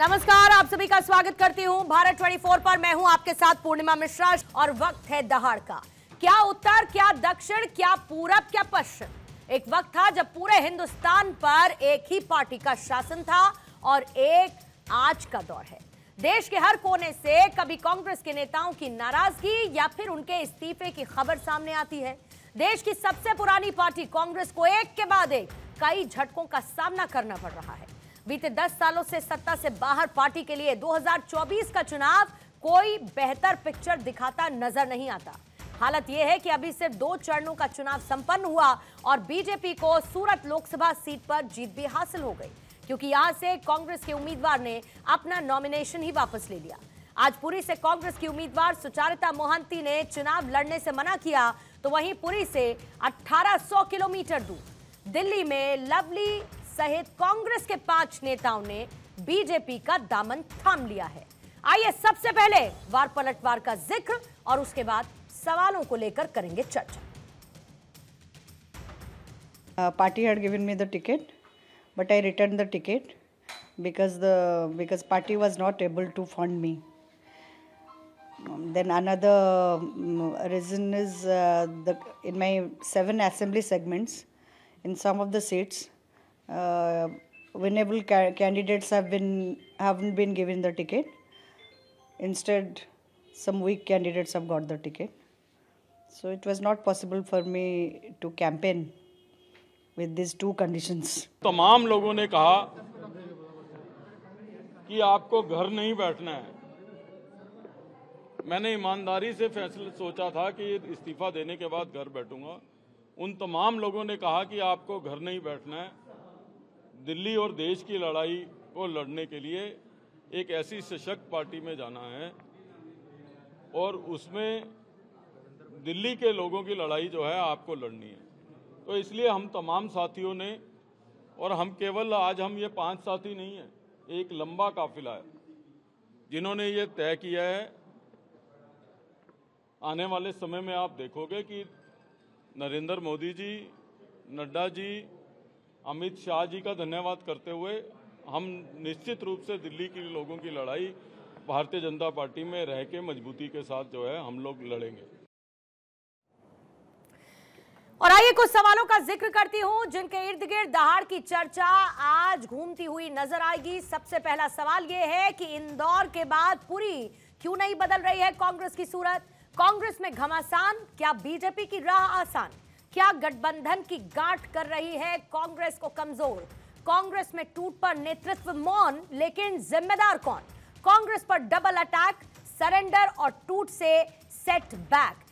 नमस्कार आप सभी का स्वागत करती हूं भारत 24 पर मैं हूं आपके साथ पूर्णिमा मिश्रा और वक्त है दहाड़ का क्या उत्तर क्या दक्षिण क्या पूरब क्या पश्चिम एक वक्त था जब पूरे हिंदुस्तान पर एक ही पार्टी का शासन था और एक आज का दौर है देश के हर कोने से कभी कांग्रेस के नेताओं की नाराजगी या फिर उनके इस्तीफे की खबर सामने आती है देश की सबसे पुरानी पार्टी कांग्रेस को एक के बाद एक कई झटकों का सामना करना पड़ रहा है बीते 10 सालों से सत्ता से बाहर पार्टी के लिए 2024 का चुनाव कोई बेहतर पिक्चर दिखाता नजर नहीं आता हालत यह है कि अभी सिर्फ दो चरणों का चुनाव संपन्न हुआ और बीजेपी को सूरत लोकसभा सीट पर जीत भी हासिल हो गई क्योंकि यहां से कांग्रेस के उम्मीदवार ने अपना नॉमिनेशन ही वापस ले लिया आज पुरी से कांग्रेस की उम्मीदवार सुचारिता मोहंती ने चुनाव लड़ने से मना किया तो वहीं पुरी से 1800 किलोमीटर दूर दिल्ली में लवली सहित कांग्रेस के पांच नेताओं ने बीजेपी का दामन थाम लिया है आइए सबसे पहले वार पलटवार का जिक्र और उसके बाद सवालों को लेकर करेंगे चर्चा party had given me the ticket but I return the ticket because the because party was not able to fund me then another reason is the in my seven assembly segments in some of the सीट्स uh, winnable ca- candidates have been haven't been given the ticket instead some weak candidates have got the ticket so it was not possible for me to campaign with these two conditions tamam logon ne kaha ki aapko ghar nahi baithna hai मैंने ईमानदारी से फैसला सोचा था कि इस्तीफा देने के बाद घर बैठूंगा उन तमाम लोगों ने कहा कि आपको घर नहीं बैठना है दिल्ली और देश की लड़ाई को लड़ने के लिए एक ऐसी सशक्त पार्टी में जाना है और उसमें दिल्ली के लोगों की लड़ाई जो है आपको लड़नी है तो इसलिए हम तमाम साथियों ने और हम केवल आज हम ये पांच साथी नहीं हैं एक लंबा काफिला है जिन्होंने ये तय किया है आने वाले समय में आप देखोगे कि नरेंद्र मोदी जी नड्डा जी अमित शाह जी का धन्यवाद करते हुए हम निश्चित रूप से दिल्ली के लोगों की लड़ाई भारतीय जनता पार्टी में रह के मजबूती के साथ जो है हम लोग लड़ेंगे और आइए कुछ सवालों का जिक्र करती हूं जिनके इर्द गिर्द दहाड़ की चर्चा आज घूमती हुई नजर आएगी सबसे पहला सवाल यह है कि इंदौर के बाद पूरी क्यों नहीं बदल रही है कांग्रेस की सूरत कांग्रेस में घमासान क्या बीजेपी की राह आसान क्या गठबंधन की गांठ कर रही है कांग्रेस को कमजोर कांग्रेस में टूट पर नेतृत्व मौन लेकिन जिम्मेदार कौन कांग्रेस पर डबल अटैक सरेंडर और टूट से सेट बैक